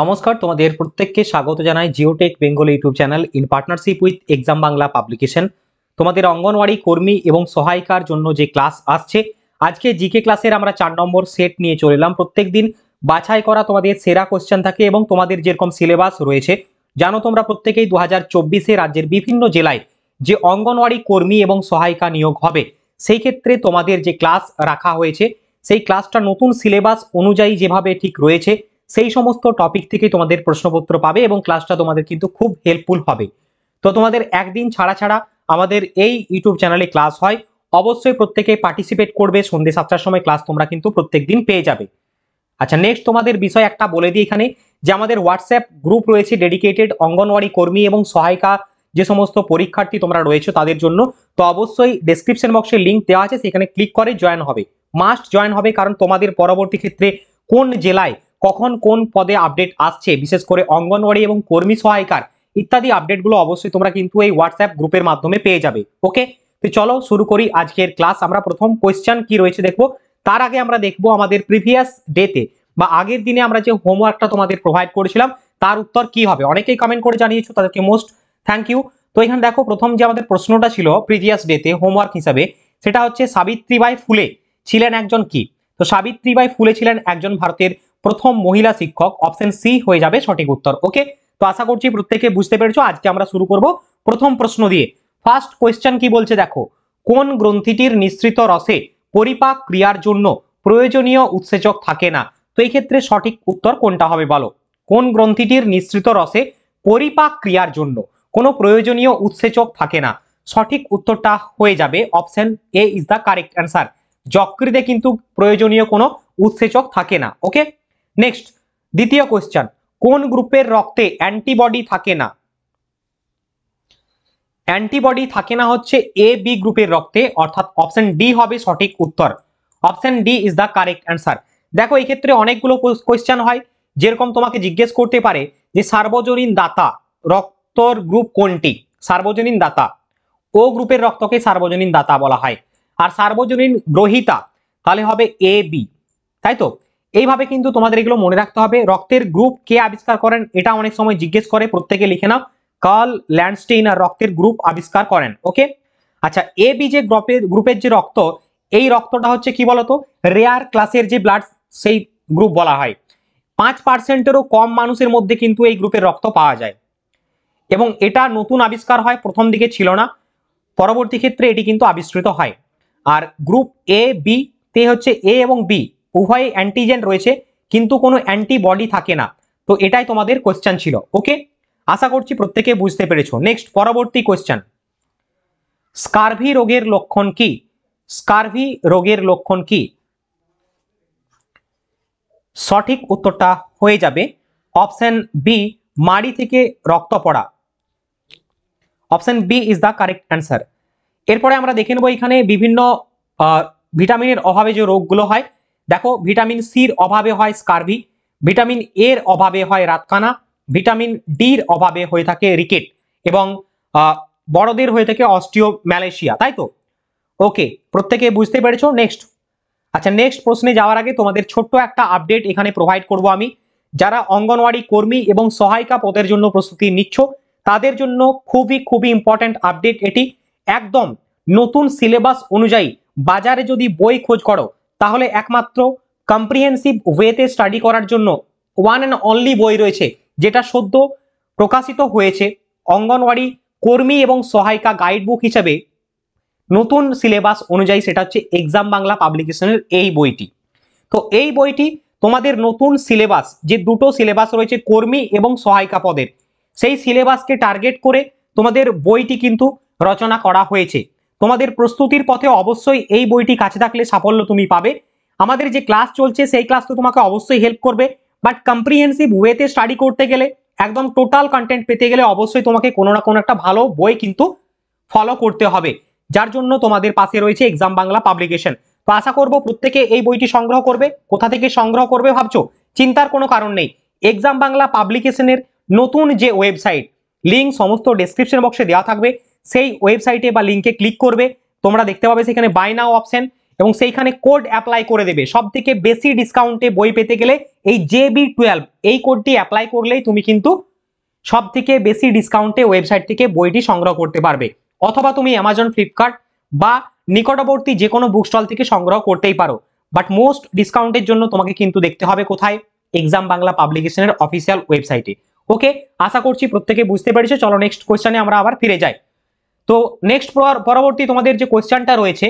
নমস্কার তোমাদের প্রত্যেককে স্বাগত জানাই Geotech Bengal YouTube channel in partnership with exam Bangla publication তোমাদের অঙ্গনওয়াড়ি কর্মী এবং সহায়িকার জন্য যে ক্লাস আসছে আজকে জিকে ক্লাসের আমরা চার নম্বর সেট নিয়ে চলে এলাম প্রত্যেক দিন বাছাই করা তোমাদের সেরা কোশ্চেন থাকে এবং তোমাদের যেরকম সিলেবাস রয়েছে জানো তোমরা প্রত্যেকেই দু হাজার চব্বিশে রাজ্যের বিভিন্ন জেলায় যে অঙ্গনওয়াড়ি কর্মী এবং সহায়িকা নিয়োগ হবে সেই ক্ষেত্রে তোমাদের যে ক্লাস রাখা হয়েছে সেই ক্লাসটা নতুন সিলেবাস অনুযায়ী যেভাবে ঠিক রয়েছে সেই সমস্ত টপিক থেকেই তোমাদের প্রশ্নপত্র পাবে এবং ক্লাসটা তোমাদের কিন্তু খুব হেল্পফুল হবে তো তোমাদের একদিন ছাড়া ছাড়া আমাদের এই ইউটিউব চ্যানেলে ক্লাস হয় অবশ্যই প্রত্যেকে পার্টিসিপেট করবে সন্ধ্যে সাতটার সময় ক্লাস তোমরা কিন্তু প্রত্যেক দিন পেয়ে যাবে আচ্ছা নেক্সট তোমাদের বিষয় একটা বলে দিই এখানে যে আমাদের হোয়াটসঅ্যাপ গ্রুপ রয়েছে ডেডিকেটেড অঙ্গনওয়াড়ি কর্মী এবং সহায়িকা যে সমস্ত পরীক্ষার্থী তোমরা রয়েছে তাদের জন্য তো অবশ্যই ডেসক্রিপশন বক্সে লিঙ্ক দেওয়া আছে সেখানে ক্লিক করে জয়েন হবে মাস্ট জয়েন হবে কারণ তোমাদের পরবর্তী ক্ষেত্রে কোন জেলায় কখন কোন পদে আপডেট আসছে বিশেষ করে অঙ্গনওয়াড়ি এবং কর্মী সহায়িকার ইত্যাদি আপডেটগুলো অবশ্যই তোমরা কিন্তু এই হোয়াটসঅ্যাপ গ্রুপের মাধ্যমে পেয়ে যাবে ওকে তো চলো শুরু করি আজকের ক্লাস আমরা প্রথম কোয়েশ্চেন কি রয়েছে দেখব তার আগে আমরা দেখব আমাদের প্রিভিয়াস ডেতে বা আগের দিনে আমরা যে হোমওয়ার্কটা তোমাদের প্রোভাইড করেছিলাম তার উত্তর কি হবে অনেকেই কমেন্ট করে জানিয়েছো তাদেরকে মোস্ট থ্যাংক ইউ তো এখানে দেখো প্রথম যে আমাদের প্রশ্নটা ছিল প্রিভিয়াস ডেতে হোমওয়ার্ক হিসাবে সেটা হচ্ছে সাবিত্রীবাই ফুলে ছিলেন একজন কি তো সাবিত্রীবাই ফুলে ছিলেন একজন ভারতের প্রথম মহিলা শিক্ষক অপশন সি হয়ে যাবে সঠিক উত্তর ওকে তো আশা করছি প্রত্যেকে বুঝতে পেরেছো আজকে আমরা শুরু করব প্রথম প্রশ্ন দিয়ে ফার্স্ট কোয়েশ্চেন কি বলছে দেখো কোন গ্রন্থিটির নিঃসৃত রসে পরিপাক ক্রিয়ার জন্য প্রয়োজনীয় উৎসেচক থাকে না তো এই ক্ষেত্রে সঠিক উত্তর কোনটা হবে বলো কোন গ্রন্থিটির নিঃসৃত রসে পরিপাক ক্রিয়ার জন্য কোনো প্রয়োজনীয় উৎসেচক থাকে না সঠিক উত্তরটা হয়ে যাবে option A is the correct answer যকৃতে কিন্তু প্রয়োজনীয় কোনো উৎসেচক থাকে না ওকে নেক্সট দ্বিতীয় কোয়েশ্চেন কোন গ্রুপের রক্তে অ্যান্টিবডি থাকে না অ্যান্টিবডি থাকে না হচ্ছে এ বি গ্রুপের রক্তে অর্থাৎ অপশন ডি হবে সঠিক উত্তর option D is the correct answer দেখো এই ক্ষেত্রে অনেকগুলো কোয়েশ্চান হয় যেরকম তোমাকে জিজ্ঞেস করতে পারে যে সার্বজনীন দাতা রক্তর গ্রুপ কোনটি সার্বজনীন দাতা ও গ্রুপের রক্তকে সার্বজনীন দাতা বলা হয় আর সার্বজনীন গ্রহিতা তাহলে হবে এ বি তাই তো এইভাবে কিন্তু তোমাদের এগুলো মনে রাখতে হবে রক্তের গ্রুপ কে আবিষ্কার করেন এটা অনেক সময় জিজ্ঞেস করে প্রত্যেকে লিখে নাও কার্ল ল্যান্ডস্টেইন আর রক্তের গ্রুপ আবিষ্কার করেন ওকে আচ্ছা এ বি যে গ্রুপের গ্রুপের যে রক্ত এই রক্তটা হচ্ছে কি বলতো রেয়ার ক্লাসের যে ব্লাড সেই গ্রুপ বলা হয় পাঁচ পার্সেন্টেরও কম মানুষের মধ্যে কিন্তু এই গ্রুপের রক্ত পাওয়া যায় এবং এটা নতুন আবিষ্কার হয় প্রথম দিকে ছিল না পরবর্তী ক্ষেত্রে এটি কিন্তু আবিষ্কৃত হয় আর গ্রুপ এ বি তে হচ্ছে এ এবং বি উভয় অ্যান্টিজেন রয়েছে কিন্তু কোনো অ্যান্টিবডি থাকে না তো এটাই তোমাদের কোয়েশ্চান ছিল ওকে আশা করছি প্রত্যেকে বুঝতে পেরেছ নেক্সট পরবর্তী কোয়েশ্চান স্কার্ভি রোগের লক্ষণ কি স্কার্ভি রোগের লক্ষণ কি সঠিক উত্তরটা হয়ে যাবে অপশন বি মাড়ি থেকে রক্ত পড়া option B is the correct answer এরপরে আমরা দেখে নেব এখানে বিভিন্ন ভিটামিনের অভাবে যে রোগগুলো হয় দেখো ভিটামিন সির অভাবে হয় স্কার্ভি ভিটামিন এর অভাবে হয় রাতকানা ভিটামিন ডির অভাবে হয়ে থাকে রিকেট এবং বড়দের হয়ে থাকে অস্টিও ম্যালেশিয়া তাই তো ওকে প্রত্যেকে বুঝতে পেরেছো নেক্সট আচ্ছা নেক্সট প্রশ্নে যাওয়ার আগে তোমাদের ছোট্ট একটা আপডেট এখানে প্রোভাইড করব আমি যারা অঙ্গনওয়াড়ি কর্মী এবং সহায়িকা পদের জন্য প্রস্তুতি নিচ্ছ তাদের জন্য খুবই খুবই ইম্পর্ট্যান্ট আপডেট এটি একদম নতুন সিলেবাস অনুযায়ী বাজারে যদি বই খোঁজ করো তাহলে একমাত্র কম্প্রিহেন্সিভ ওয়েতে স্টাডি করার জন্য ওয়ান অ্যান্ড অনলি বই রয়েছে যেটা সদ্য প্রকাশিত হয়েছে অঙ্গনওয়াড়ি কর্মী এবং সহায়িকা গাইড বুক হিসাবে নতুন সিলেবাস অনুযায়ী সেটা হচ্ছে এক্সাম বাংলা পাবলিকেশনের এই বইটি তো এই বইটি তোমাদের নতুন সিলেবাস যে দুটো সিলেবাস রয়েছে কর্মী এবং সহায়িকা পদের সেই সিলেবাসকে টার্গেট করে তোমাদের বইটি কিন্তু রচনা করা হয়েছে তোমাদের প্রস্তুতির পথে অবশ্যই এই বইটি কাছে থাকলে সাফল্য তুমি পাবে আমাদের যে ক্লাস চলছে সেই ক্লাস তো তোমাকে অবশ্যই হেল্প করবে বাট কম্প্রিহেন্সিভ ওয়েতে স্টাডি করতে গেলে একদম টোটাল কন্টেন্ট পেতে গেলে অবশ্যই তোমাকে কোনো না কোনো একটা ভালো বই কিন্তু ফলো করতে হবে যার জন্য তোমাদের পাশে রয়েছে এক্সাম বাংলা পাবলিকেশন তো আশা করবো প্রত্যেকে এই বইটি সংগ্রহ করবে কোথা থেকে সংগ্রহ করবে ভাবছো চিন্তার কোনো কারণ নেই এক্সাম বাংলা পাবলিকেশনের নতুন যে ওয়েবসাইট লিঙ্ক সমস্ত ডেসক্রিপশন বক্সে দেওয়া থাকবে সেই ওয়েবসাইটে বা লিঙ্কে ক্লিক করবে তোমরা দেখতে পাবে সেখানে বাই নাও অপশন এবং সেইখানে কোড অ্যাপ্লাই করে দেবে সব থেকে বেশি ডিসকাউন্টে বই পেতে গেলে এই জে বি টুয়েলভ এই কোডটি অ্যাপ্লাই করলেই তুমি কিন্তু সব থেকে বেশি ডিসকাউন্টে ওয়েবসাইট থেকে বইটি সংগ্রহ করতে পারবে অথবা তুমি অ্যামাজন ফ্লিপকার্ট বা নিকটবর্তী যে কোনো বুক স্টল থেকে সংগ্রহ করতেই পারো বাট মোস্ট ডিসকাউন্টের জন্য তোমাকে কিন্তু দেখতে হবে কোথায় এক্সাম বাংলা পাবলিকেশনের অফিসিয়াল ওয়েবসাইটে ওকে আশা করছি প্রত্যেকে বুঝতে পেরেছো চলো নেক্সট কোয়েশ্চানে আমরা আবার ফিরে যাই তো নেক্সট পরবর্তী তোমাদের যে কোয়েশ্চেনটা রয়েছে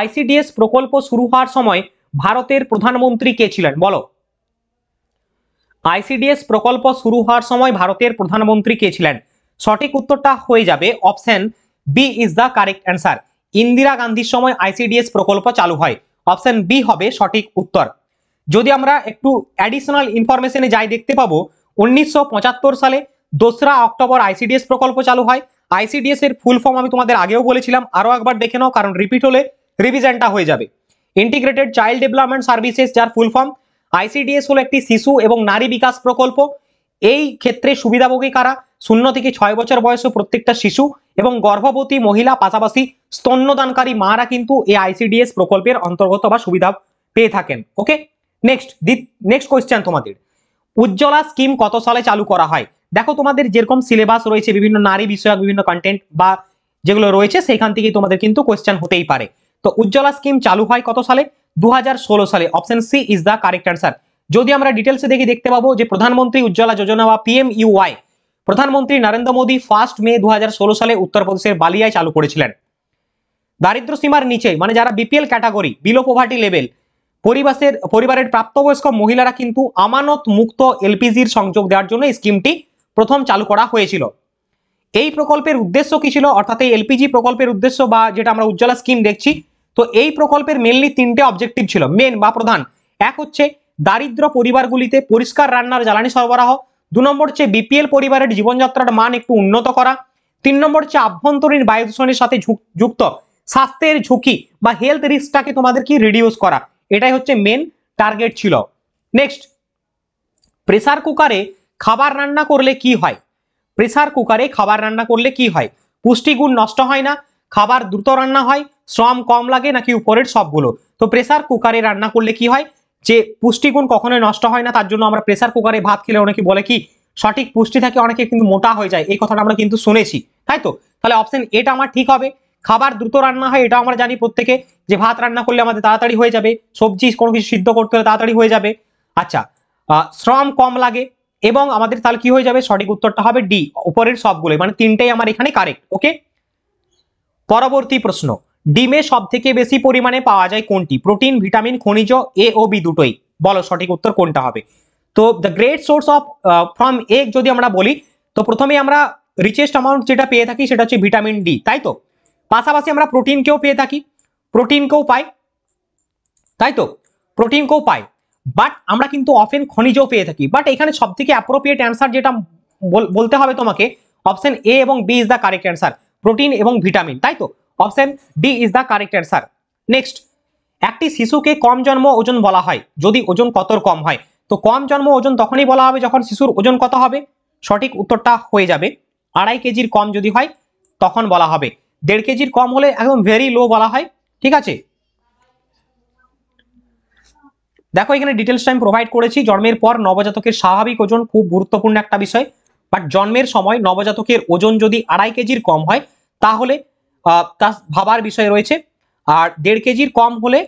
আইসিডিএস প্রকল্প শুরু হওয়ার সময় ভারতের প্রধানমন্ত্রী কে ছিলেন বলো আইসিডিএস প্রকল্প শুরু হওয়ার সময় ভারতের প্রধানমন্ত্রী কে ছিলেন সঠিক উত্তরটা হয়ে যাবে option B is the correct answer Indira গান্ধীর সময় আইসিডিএস প্রকল্প চালু হয় অপশন বি হবে সঠিক উত্তর যদি আমরা একটু অ্যাডিশনাল ইনফরমেশনে যাই দেখতে পাবো উনিশশো সালে দোসরা অক্টোবর আইসিডিএস প্রকল্প চালু হয় আইসিডিএস এর ফুল ফর্ম আমি তোমাদের আগেও বলেছিলাম আরো একবার দেখে নাও কারণ রিপিট হলে রিভিশনটা হয়ে যাবে ইন্টিগ্রেটেড চাইল্ড ডেভেলপমেন্ট সার্ভিসেস যার ফুল ফর্ম আইসিডিএস হলো একটি শিশু এবং নারী বিকাশ প্রকল্প এই ক্ষেত্রে সুবিধাভোগী কারা শূন্য থেকে ছয় বছর বয়স প্রত্যেকটা শিশু এবং গর্ভবতী মহিলা পাশাপাশি স্তন্যদানকারী মারা কিন্তু এই আইসিডিএস প্রকল্পের অন্তর্গত বা সুবিধা পেয়ে থাকেন ওকে নেক্সট নেক্সট কোয়েশ্চেন তোমাদের উজ্জ্বলা স্কিম কত সালে চালু করা হয় দেখো তোমাদের যেরকম সিলেবাস রয়েছে বিভিন্ন নারী বিষয়ক বিভিন্ন কন্টেন্ট বা যেগুলো রয়েছে সেখান থেকেই তোমাদের কিন্তু কোয়েশ্চেন হতেই পারে তো উজ্জ্বলা স্কিম চালু হয় কত সালে দু সালে option C is the correct answer যদি আমরা ডিটেলসে দেখি দেখতে পাবো যে প্রধানমন্ত্রী উজ্জ্বলা যোজনা বা পিএম ইউআই প্রধানমন্ত্রী নরেন্দ্র মোদী ফার্স্ট মে দু সালে উত্তরপ্রদেশের বালিয়ায় চালু করেছিলেন দারিদ্র সীমার নিচে মানে যারা BPL category below poverty level পরিবাসের পরিবারের প্রাপ্তবয়স্ক মহিলারা কিন্তু আমানত মুক্ত এলপিজির সংযোগ দেওয়ার জন্য স্কিমটি প্রথম চালু করা হয়েছিল এই প্রকল্পের উদ্দেশ্য কি ছিল অর্থাৎ এই এলপিজি প্রকল্পের উদ্দেশ্য বা যেটা আমরা উজ্জ্বলা স্কিম দেখছি তো এই প্রকল্পের মেনলি তিনটে অবজেক্টিভ ছিল মেন বা প্রধান এক হচ্ছে দারিদ্র পরিবারগুলিতে পরিষ্কার রান্নার জ্বালানি সরবরাহ দু নম্বর হচ্ছে বিপিএল পরিবারের জীবনযাত্রার মান একটু উন্নত করা তিন নম্বর হচ্ছে আভ্যন্তরীণ বায়ু দূষণের সাথে যুক্ত স্বাস্থ্যের ঝুঁকি বা হেলথ রিস্কটাকে তোমাদের কি রিডিউস করা এটাই হচ্ছে মেন টার্গেট ছিল নেক্সট প্রেসার কুকারে খাবার রান্না করলে কি হয় প্রেসার কুকারে খাবার রান্না করলে কি হয় পুষ্টিগুণ নষ্ট হয় না খাবার দ্রুত রান্না হয় শ্রম কম লাগে নাকি উপরের সবগুলো তো প্রেসার কুকারে রান্না করলে কি হয় যে পুষ্টিগুণ কখনো নষ্ট হয় না তার জন্য আমরা প্রেসার কুকারে ভাত খেলে অনেকে বলে কি সঠিক পুষ্টি থাকে অনেকে কিন্তু মোটা হয়ে যায় এই কথাটা আমরা কিন্তু শুনেছি তাই তো তাহলে অপশন এটা আমার ঠিক হবে খাবার দ্রুত রান্না হয় এটা আমরা জানি প্রত্যেকে যে ভাত রান্না করলে আমাদের তাড়াতাড়ি হয়ে যাবে সবজি কোনো কিছু সিদ্ধ করতে হলে তাড়াতাড়ি হয়ে যাবে আচ্ছা শ্রম কম লাগে এবং আমাদের তাহলে কি হয়ে যাবে সঠিক উত্তরটা হবে ডি উপরের সবগুলোই মানে তিনটাই আমার এখানে কারেক্ট ওকে পরবর্তী প্রশ্ন ডিমে সব থেকে বেশি পরিমাণে পাওয়া যায় কোনটি প্রোটিন ভিটামিন খনিজ এ ও বি দুটোই বলো সঠিক উত্তর কোনটা হবে তো the great source of from egg যদি আমরা বলি তো প্রথমে আমরা রিচেস্ট অ্যামাউন্ট যেটা পেয়ে থাকি সেটা হচ্ছে ভিটামিন ডি তাই তো পাশাপাশি আমরা প্রোটিনকেও পেয়ে থাকি প্রোটিনকেও পাই তাই তো প্রোটিনকেও পাই বাট আমরা কিন্তু অফেন খনিজও পেয়ে থাকি বাট এখানে সব থেকে অ্যাপ্রোপ্রিয়েট অ্যান্সার যেটা বলতে হবে তোমাকে অপশন এ এবং B is the correct answer protein এবং ভিটামিন তাই তো option D is the correct answer next একটি শিশুকে কম জন্ম ওজন বলা হয় যদি ওজন কতর কম হয় তো কম জন্ম ওজন তখনই বলা হবে যখন শিশুর ওজন কত হবে সঠিক উত্তরটা হয়ে যাবে আড়াই কেজির কম যদি হয় তখন বলা হবে দেড় কেজির কম হলে একদম ভেরি লো বলা হয় ঠিক আছে দেখো এখানে ডিটেলসটা আমি প্রোভাইড করেছি জন্মের পর নবজাতকের স্বাভাবিক ওজন খুব গুরুত্বপূর্ণ একটা বিষয় বাট জন্মের সময় নবজাতকের ওজন যদি আড়াই কেজির কম হয় তাহলে তা ভাবার বিষয় রয়েছে আর দেড় কেজির কম হলে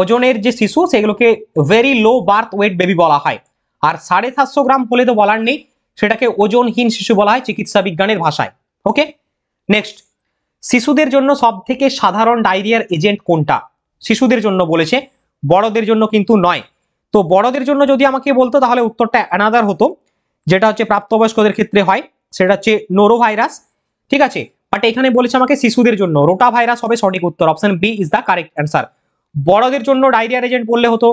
ওজনের যে শিশু সেগুলোকে very low birth weight baby বলা হয় আর সাড়ে সাতশো গ্রাম হলে তো বলার নেই সেটাকে ওজনহীন শিশু বলা হয় চিকিৎসা বিজ্ঞানের ভাষায় ওকে নেক্সট শিশুদের জন্য সব থেকে সাধারণ ডায়রিয়ার এজেন্ট কোনটা শিশুদের জন্য বলেছে বড়দের জন্য কিন্তু নয় তো বড়দের জন্য যদি আমাকে বলতো তাহলে উত্তরটা অ্যানাদার হতো যেটা হচ্ছে প্রাপ্তবয়স্কদের ক্ষেত্রে হয় সেটা হচ্ছে নোরো ভাইরাস ঠিক আছে বাট এখানে বলেছে আমাকে শিশুদের জন্য রোটা ভাইরাস হবে সঠিক উত্তর option B is the correct answer বড়দের জন্য ডায়রিয়া রেজেন্ট বললে হতো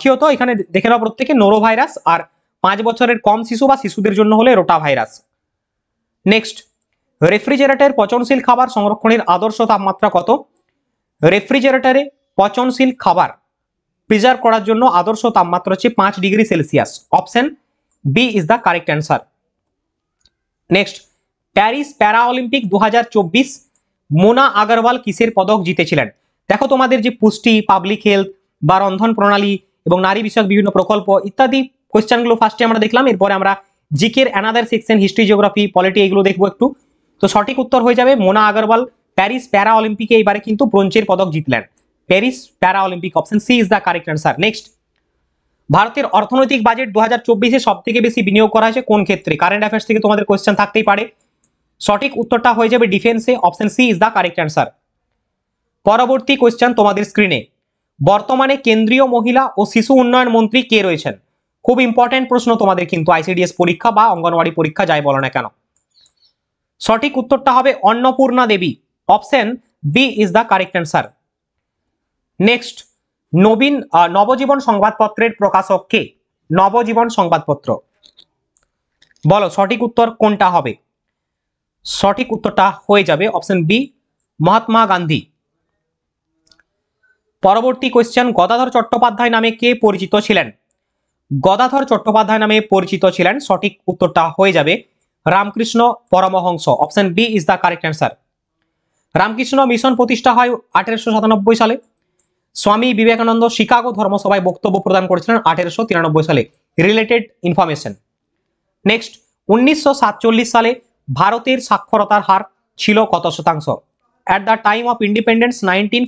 কি হতো এখানে দেখে নাও প্রত্যেকে নোরো ভাইরাস আর পাঁচ বছরের কম শিশু বা শিশুদের জন্য হলে রোটা ভাইরাস নেক্সট রেফ্রিজারেটারের পচনশীল খাবার সংরক্ষণের আদর্শ তাপমাত্রা কত রেফ্রিজারেটরে পচনশীল খাবার প্রিজার্ভ করার জন্য আদর্শ তাপমাত্রা হচ্ছে পাঁচ degree Celsius option B is the correct answer next Paris para Olympic দু মোনা আগরওয়াল কিসের পদক জিতেছিলেন দেখো তোমাদের যে পুষ্টি পাবলিক হেলথ বা রন্ধন প্রণালী এবং নারী বিষয়ক বিভিন্ন প্রকল্প ইত্যাদি কোয়েশ্চেনগুলো ফার্স্টে আমরা দেখলাম এরপরে আমরা জিকের another section history geography polity এগুলো দেখবো একটু তো সঠিক উত্তর হয়ে যাবে মোনা আগরওয়াল প্যারিস প্যারা অলিম্পিকে এইবারে কিন্তু ব্রোঞ্জের পদক জিতলেন Paris para Olympic option C is the correct answer next ভারতের অর্থনৈতিক বাজেট দু হাজার চব্বিশে সব থেকে বেশি বিনিয়োগ করা হয়েছে কোন ক্ষেত্রে কারেন্ট অ্যাফেয়ার্স থেকে তোমাদের কোয়েশ্চেন থাকতেই পারে সঠিক উত্তরটা হয়ে যাবে ডিফেন্সে option C is the correct answer পরবর্তী কোয়েশ্চেন তোমাদের স্ক্রিনে বর্তমানে কেন্দ্রীয় মহিলা ও শিশু উন্নয়ন মন্ত্রী কে রয়েছেন খুব ইম্পর্টেন্ট প্রশ্ন তোমাদের কিন্তু আইসিডিএস পরীক্ষা বা অঙ্গনওয়াড়ি পরীক্ষা যাই বলো না কেন সঠিক উত্তরটা হবে Annapurna Devi option B is the correct answer next নবীন নবজীবন সংবাদপত্রের প্রকাশক কে নবজীবন সংবাদপত্র বলো সঠিক উত্তর কোনটা হবে সঠিক উত্তরটা হয়ে যাবে অপশন বি মহাত্মা গান্ধী পরবর্তী কোয়েশ্চেন গদাধর চট্টোপাধ্যায় নামে কে পরিচিত ছিলেন গদাধর চট্টোপাধ্যায় নামে পরিচিত ছিলেন সঠিক উত্তরটা হয়ে যাবে Ramakrishna Paramahamsa option B is the correct answer Ramakrishna Mission প্রতিষ্ঠা হয় আঠেরোশো সালে স্বামী বিবেকানন্দ শিকাগো ধর্মসভায় বক্তব্য প্রদান করেছিলেন আঠেরোশো তিরানব্বই সালে রিলেটেড ইনফরমেশন নেক্সট উনিশশো সালে ভারতের সাক্ষরতার হার ছিল কত শতাংশ at the time of independence nineteen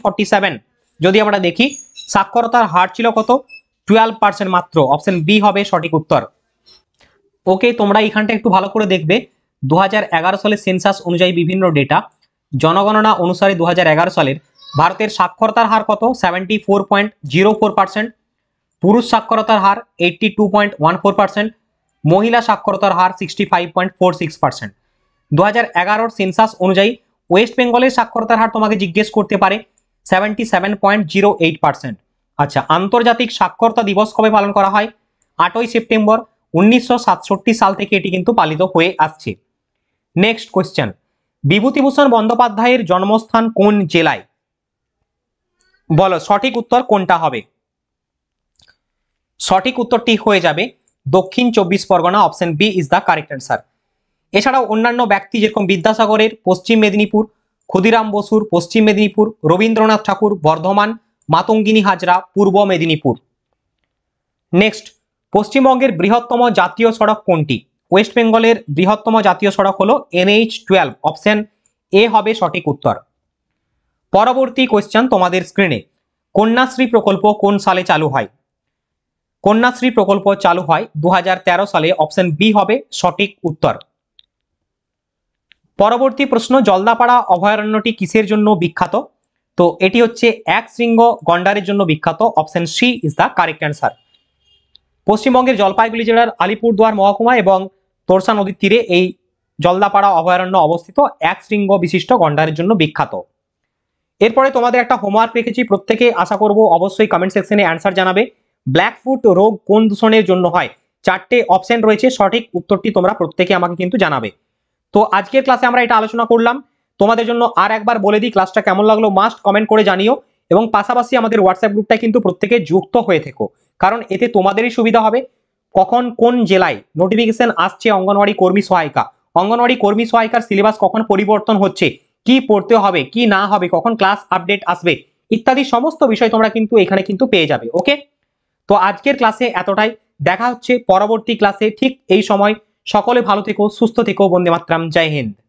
যদি আমরা দেখি সাক্ষরতার হার ছিল কত টুয়েলভ পার্সেন্ট মাত্র অপশন বি হবে সঠিক উত্তর ওকে তোমরা এখানটা একটু ভালো করে দেখবে দু সালে সেন্সাস অনুযায়ী বিভিন্ন ডেটা জনগণনা অনুসারে দু সালের ভারতের সাক্ষরতার হার কত seventy four point zero four percent পুরুষ সাক্ষরতার হার eighty two point one four percent মহিলা সাক্ষরতার হার sixty five point four six percent দু হাজার এগারোর সেন্সাস অনুযায়ী ওয়েস্ট বেঙ্গলের সাক্ষরতার হার তোমাকে জিজ্ঞেস করতে পারে seventy seven point zero eight percent আচ্ছা আন্তর্জাতিক সাক্ষরতা দিবস কবে পালন করা হয় আটই সেপ্টেম্বর উনিশশো সাল থেকে এটি কিন্তু পালিত হয়ে আসছে নেক্সট কোয়েশ্চেন বিভূতিভূষণ বন্দ্যোপাধ্যায়ের জন্মস্থান কোন জেলায় বলো সঠিক উত্তর কোনটা হবে সঠিক উত্তরটি হয়ে যাবে Dakshin Chabbish Pargana option B is the correct answer এছাড়াও অন্যান্য ব্যক্তি যেরকম বিদ্যাসাগরের পশ্চিম মেদিনীপুর ক্ষুদিরাম বসুর পশ্চিম মেদিনীপুর রবীন্দ্রনাথ ঠাকুর বর্ধমান মাতঙ্গিনী হাজরা পূর্ব মেদিনীপুর নেক্সট পশ্চিমবঙ্গের বৃহত্তম জাতীয় সড়ক কোনটি ওয়েস্ট বেঙ্গলের বৃহত্তম জাতীয় সড়ক হলো এনএইচ টুয়েলভ অপশন এ হবে সঠিক উত্তর পরবর্তী কোয়েশ্চেন তোমাদের স্ক্রিনে কন্যাশ্রী প্রকল্প কোন সালে চালু হয় কন্যাশ্রী প্রকল্প চালু হয় দু সালে অপশন বি হবে সঠিক উত্তর পরবর্তী প্রশ্ন জলদাপাড়া অভয়ারণ্যটি কিসের জন্য বিখ্যাত তো এটি হচ্ছে এক শৃঙ্গ গন্ডারের জন্য বিখ্যাত option C is the correct answer পশ্চিমবঙ্গের জলপাইগুড়ি জেলার আলিপুরদুয়ার মহকুমা এবং তোরসা নদীর তীরে এই জলদাপাড়া অভয়ারণ্য অবস্থিত এক শৃঙ্গ বিশিষ্ট গন্ডারের জন্য বিখ্যাত এরপরে তোমাদের একটা হোমওয়ার্ক রেখেছি প্রত্যেকে আশা করব অবশ্যই কমেন্ট সেকশনে অ্যান্সার জানাবে ব্ল্যাকফুট রোগ কোন দূষণের জন্য হয় চারটে অপশন রয়েছে সঠিক উত্তরটি তোমরা প্রত্যেকে আমাকে কিন্তু জানাবে তো আজকের ক্লাসে আমরা এটা আলোচনা করলাম তোমাদের জন্য আর একবার বলে দিই ক্লাসটা কেমন লাগলো মাস্ট কমেন্ট করে জানিও এবং পাশাপাশি আমাদের হোয়াটসঅ্যাপ গ্রুপটা কিন্তু প্রত্যেকে যুক্ত হয়ে থেকো কারণ এতে তোমাদেরই সুবিধা হবে কখন কোন জেলায় নোটিফিকেশন আসছে অঙ্গনওয়াড়ি কর্মী সহায়িকা অঙ্গনওয়াড়ি কর্মী সহায়িকার সিলেবাস কখন পরিবর্তন হচ্ছে কি পড়তে হবে কি না হবে কখন ক্লাস আপডেট আসবে ইত্যাদি সমস্ত বিষয় তোমরা কিন্তু এখানে কিন্তু পেয়ে যাবে ওকে তো আজকের ক্লাসে এতটাই দেখা হচ্ছে পরবর্তী ক্লাসে ঠিক এই সময় সকলে ভালো থেকো সুস্থ থেকো বন্দে মাতরাম জয় হিন্দ